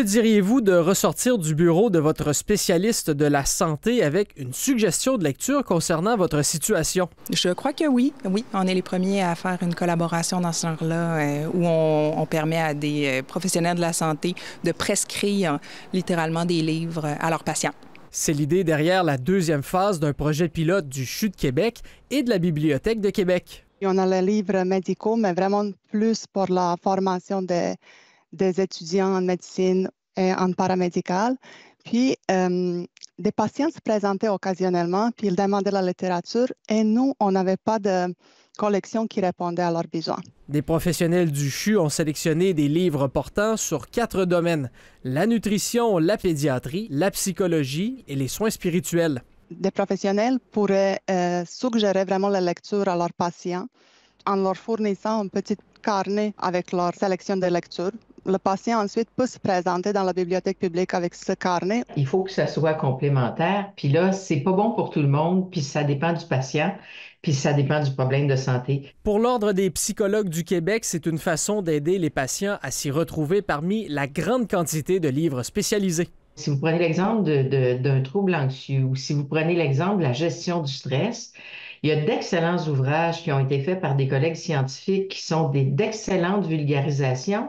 Que diriez-vous de ressortir du bureau de votre spécialiste de la santé avec une suggestion de lecture concernant votre situation? Je crois que oui. Oui, on est les premiers à faire une collaboration dans ce genre-là euh, où on, permet à des euh, professionnels de la santé de prescrire littéralement des livres à leurs patients. C'est l'idée derrière la deuxième phase d'un projet pilote du CHU de Québec et de la Bibliothèque de Québec. on a les livres médicaux, mais vraiment plus pour la formation des des étudiants en médecine et en paramédical. Puis, euh, des patients se présentaient occasionnellement, puis ils demandaient la littérature, et nous, on n'avait pas de collection qui répondait à leurs besoins. Des professionnels du CHU ont sélectionné des livres portant sur quatre domaines, la nutrition, la pédiatrie, la psychologie et les soins spirituels. Des professionnels pourraient euh, suggérer vraiment la lecture à leurs patients en leur fournissant un petit carnet avec leur sélection de lecture le patient ensuite peut se présenter dans la bibliothèque publique avec ce carnet. Il faut que ça soit complémentaire. Puis là, c'est pas bon pour tout le monde, puis ça dépend du patient puis ça dépend du problème de santé. Pour l'Ordre des psychologues du Québec, c'est une façon d'aider les patients à s'y retrouver parmi la grande quantité de livres spécialisés. Si vous prenez l'exemple d'un trouble anxieux ou si vous prenez l'exemple de la gestion du stress, il y a d'excellents ouvrages qui ont été faits par des collègues scientifiques qui sont d'excellentes vulgarisations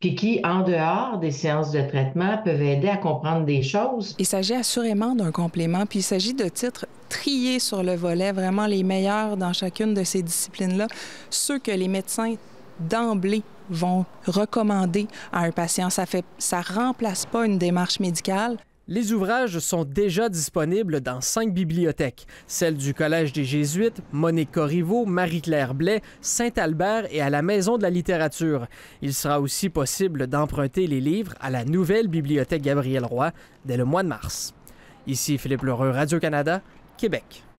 puis qui, en dehors des séances de traitement, peuvent aider à comprendre des choses. Il s'agit assurément d'un complément, puis il s'agit de titres triés sur le volet, vraiment les meilleurs dans chacune de ces disciplines-là, ceux que les médecins d'emblée vont recommander à un patient. Ça fait, ça remplace pas une démarche médicale. Les ouvrages sont déjà disponibles dans cinq bibliothèques, celles du Collège des Jésuites, Monique Corriveau, Marie-Claire Blais, Saint-Albert et à la Maison de la littérature. Il sera aussi possible d'emprunter les livres à la nouvelle bibliothèque Gabriel Roy dès le mois de mars. Ici Philippe Lheureux, Radio-Canada, Québec.